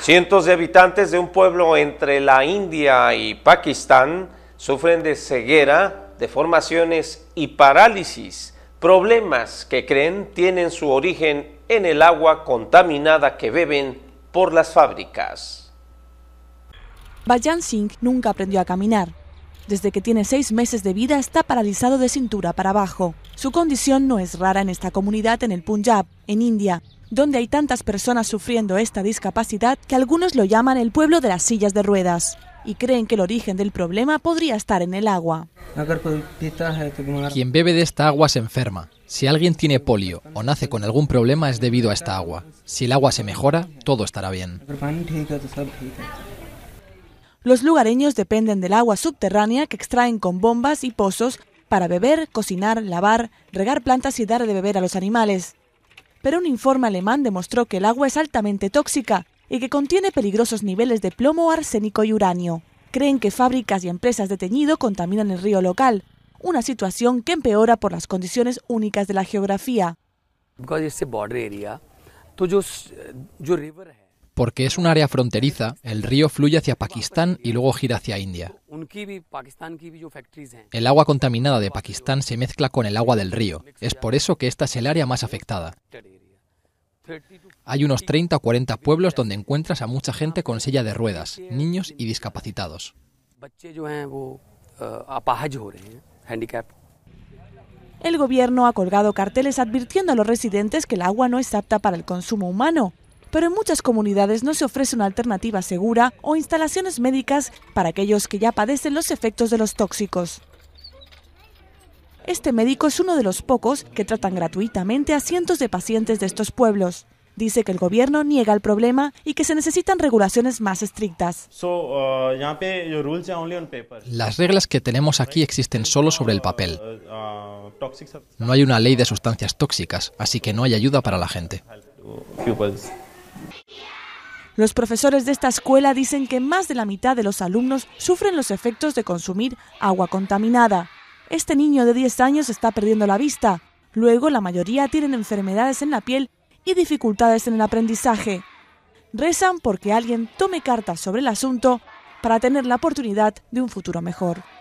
Cientos de habitantes de un pueblo entre la India y Pakistán sufren de ceguera, deformaciones y parálisis, problemas que creen tienen su origen en el agua contaminada que beben por las fábricas. Bajan Singh nunca aprendió a caminar. Desde que tiene seis meses de vida está paralizado de cintura para abajo. Su condición no es rara en esta comunidad en el Punjab, en India, donde hay tantas personas sufriendo esta discapacidad que algunos lo llaman el pueblo de las sillas de ruedas y creen que el origen del problema podría estar en el agua. Quien bebe de esta agua se enferma. Si alguien tiene polio o nace con algún problema es debido a esta agua. Si el agua se mejora, todo estará bien. Los lugareños dependen del agua subterránea que extraen con bombas y pozos para beber, cocinar, lavar, regar plantas y dar de beber a los animales pero un informe alemán demostró que el agua es altamente tóxica y que contiene peligrosos niveles de plomo, arsénico y uranio. Creen que fábricas y empresas de teñido contaminan el río local, una situación que empeora por las condiciones únicas de la geografía. Porque es un área fronteriza, el río fluye hacia Pakistán y luego gira hacia India. El agua contaminada de Pakistán se mezcla con el agua del río. Es por eso que esta es el área más afectada. Hay unos 30 o 40 pueblos donde encuentras a mucha gente con silla de ruedas, niños y discapacitados. El gobierno ha colgado carteles advirtiendo a los residentes que el agua no es apta para el consumo humano, pero en muchas comunidades no se ofrece una alternativa segura o instalaciones médicas para aquellos que ya padecen los efectos de los tóxicos. Este médico es uno de los pocos que tratan gratuitamente a cientos de pacientes de estos pueblos. Dice que el gobierno niega el problema y que se necesitan regulaciones más estrictas. Uh, Las reglas que tenemos aquí existen solo sobre el papel. Uh, uh, no hay una ley de sustancias tóxicas, así que no hay ayuda para la gente. Los profesores de esta escuela dicen que más de la mitad de los alumnos sufren los efectos de consumir agua contaminada. Este niño de 10 años está perdiendo la vista. Luego, la mayoría tienen enfermedades en la piel y dificultades en el aprendizaje. Rezan porque alguien tome cartas sobre el asunto para tener la oportunidad de un futuro mejor.